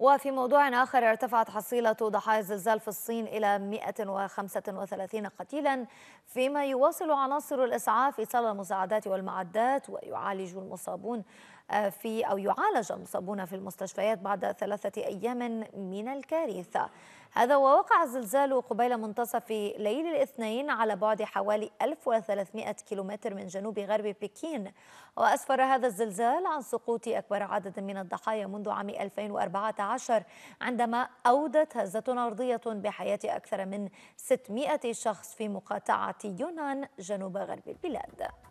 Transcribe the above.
وفي موضوع آخر ارتفعت حصيلة ضحايا الزلزال في الصين إلى 135 قتيلا فيما يواصل عناصر الإسعاف إيصال المساعدات والمعدات ويعالج المصابون آه، في أو يعالج المصابون في المستشفيات بعد ثلاثة أيام من الكارثة هذا ووقع الزلزال قبيل منتصف ليل الاثنين على بعد حوالي 1300 كيلومتر من جنوب غرب بكين وأسفر هذا الزلزال عن سقوط أكبر عدد من الضحايا منذ عام 2014 عندما أودت هزة أرضية بحياة أكثر من 600 شخص في مقاطعة يونان جنوب غرب البلاد